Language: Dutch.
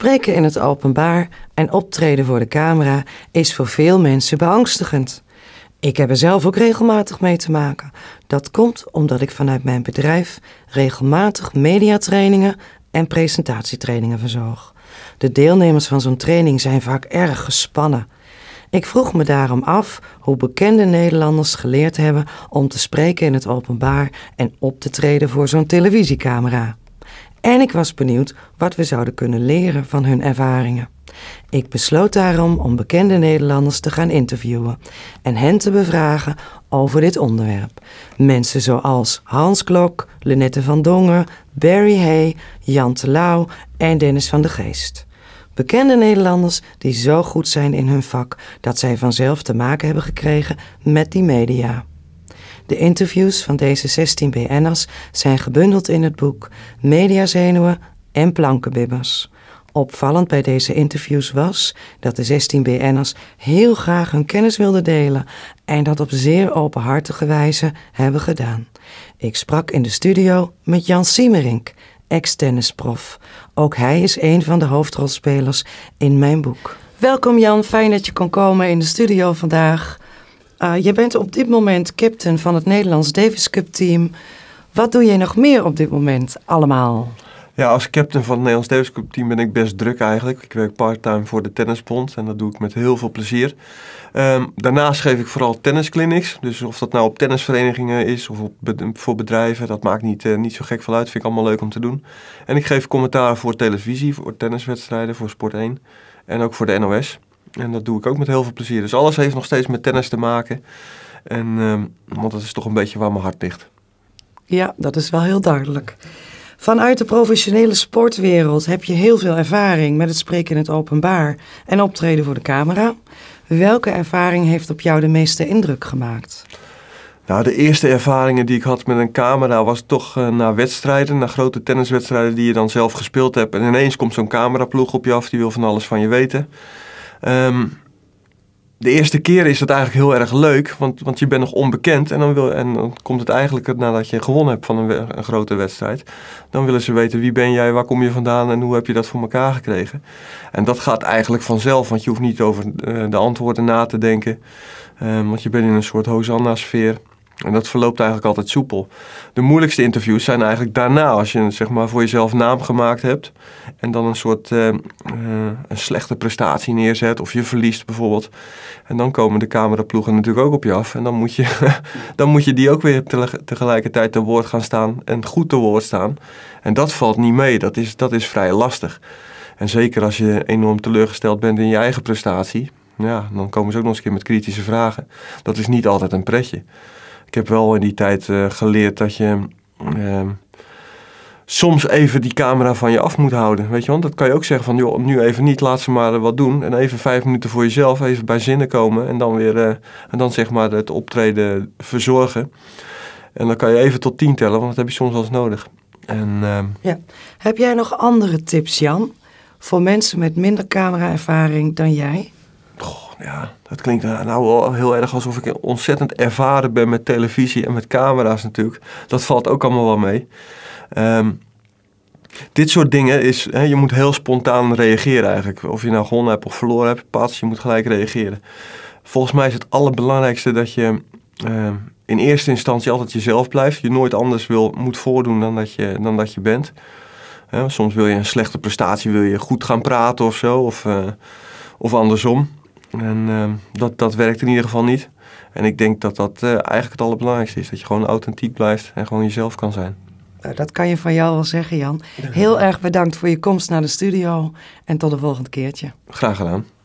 Spreken in het openbaar en optreden voor de camera is voor veel mensen beangstigend. Ik heb er zelf ook regelmatig mee te maken. Dat komt omdat ik vanuit mijn bedrijf regelmatig mediatrainingen en presentatietrainingen verzorg. De deelnemers van zo'n training zijn vaak erg gespannen. Ik vroeg me daarom af hoe bekende Nederlanders geleerd hebben om te spreken in het openbaar en op te treden voor zo'n televisiecamera. En ik was benieuwd wat we zouden kunnen leren van hun ervaringen. Ik besloot daarom om bekende Nederlanders te gaan interviewen en hen te bevragen over dit onderwerp. Mensen zoals Hans Klok, Lynette van Dongen, Barry Hay, Jan Terlouw en Dennis van de Geest. Bekende Nederlanders die zo goed zijn in hun vak dat zij vanzelf te maken hebben gekregen met die media. De interviews van deze 16 BN'ers zijn gebundeld in het boek Mediazenuwen en Plankenbibbers. Opvallend bij deze interviews was dat de 16 BN'ers heel graag hun kennis wilden delen en dat op zeer openhartige wijze hebben gedaan. Ik sprak in de studio met Jan Siemerink, ex-tennisprof. Ook hij is een van de hoofdrolspelers in mijn boek. Welkom Jan, fijn dat je kon komen in de studio vandaag. Eh, je bent op dit moment captain van het Nederlands Davis Cup team. Wat doe je nog meer op dit moment allemaal? Ja, als captain van het Nederlands Davis Cup team ben ik best druk eigenlijk. Ik werk parttime voor de tennisbond en dat doe ik met heel veel plezier. Ehm, daarnaast geef ik vooral tennisclinics. Dus of dat nou op tennisverenigingen is of voor bedrijven, dat maakt niet, eh, niet zo gek vanuit. uit. Vind ik allemaal leuk om te doen. En ik geef commentaar voor televisie, voor tenniswedstrijden, voor Sport 1 en ook voor de NOS. En dat doe ik ook met heel veel plezier. Dus alles heeft nog steeds met tennis te maken. En, ehm, want dat is toch een beetje waar mijn hart ligt. Ja, dat is wel heel duidelijk. Vanuit de professionele sportwereld heb je heel veel ervaring met het spreken in het openbaar en optreden voor de camera. Welke ervaring heeft op jou de meeste indruk gemaakt? Nou, de eerste ervaringen die ik had met een camera was toch uh, na wedstrijden, na grote tenniswedstrijden die je dan zelf gespeeld hebt. En ineens komt zo'n cameraploeg op je af, die wil van alles van je weten. Ehm, de eerste keer is dat eigenlijk heel erg leuk, want, want je bent nog onbekend. En dan, wil, en dan komt het eigenlijk nadat je gewonnen hebt van een, een, grote wedstrijd. Dan willen ze weten wie ben jij, waar kom je vandaan en hoe heb je dat voor elkaar gekregen. En dat gaat eigenlijk vanzelf, want je hoeft niet over eh, de antwoorden na te denken. Ehm, want je bent in een soort Hosanna-sfeer. En dat verloopt eigenlijk altijd soepel. De moeilijkste interviews zijn eigenlijk daarna, als je zeg maar, voor jezelf naam gemaakt hebt en dan een soort eh, eh, een slechte prestatie neerzet of je verliest bijvoorbeeld. En dan komen de cameraploegen natuurlijk ook op je af en dan moet je, dan moet je die ook weer tegelijkertijd te woord gaan staan en goed te woord staan. En dat valt niet mee, dat is, dat is vrij lastig. En zeker als je enorm teleurgesteld bent in je eigen prestatie, ja, dan komen ze ook nog eens een keer met kritische vragen. Dat is niet altijd een pretje ik heb wel in die tijd eh, geleerd dat je ehm, soms even die camera van je af moet houden. Weet je want dat kan je ook zeggen van joh, nu even niet, laat ze maar eh, wat doen. En even vijf minuten voor jezelf, even bij zinnen komen en dan weer, eh, en dan zeg maar het optreden verzorgen. En dan kan je even tot tien tellen, want dat heb je soms wel eens nodig. En, ehm, ja. Heb jij nog andere tips, Jan, voor mensen met minder cameraervaring dan jij? Goh ja, dat klinkt nou-, nou wel heel erg alsof ik ontzettend ervaren ben met televisie en met camera's natuurlijk. Dat valt ook allemaal wel mee. Ehm, dit soort dingen is, hè, je moet heel spontaan reageren eigenlijk. Of je nou gewonnen hebt of verloren hebt, pas je moet gelijk reageren. Volgens mij is het allerbelangrijkste dat je ehm, in eerste instantie altijd jezelf blijft. Je nooit anders wil, moet voordoen dan dat je, dan dat je bent. soms wil je een slechte prestatie, wil je goed gaan praten of zo. Of, eh, of andersom. En ehm, dat, dat werkt in ieder geval niet. En ik denk dat dat uh, eigenlijk het allerbelangrijkste is. Dat je gewoon authentiek blijft en gewoon jezelf kan zijn. Nou, dat kan je van jou wel zeggen, Jan. Heel erg bedankt voor je komst naar de studio. En tot de volgende keertje. Graag gedaan.